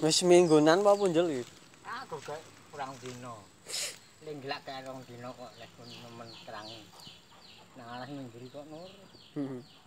Wis minggunan apa punjul iki? Aku gak kurang dino. Ning gelak kae dino kok lek nemen terang. Nang arah ning kok nur. Hmm.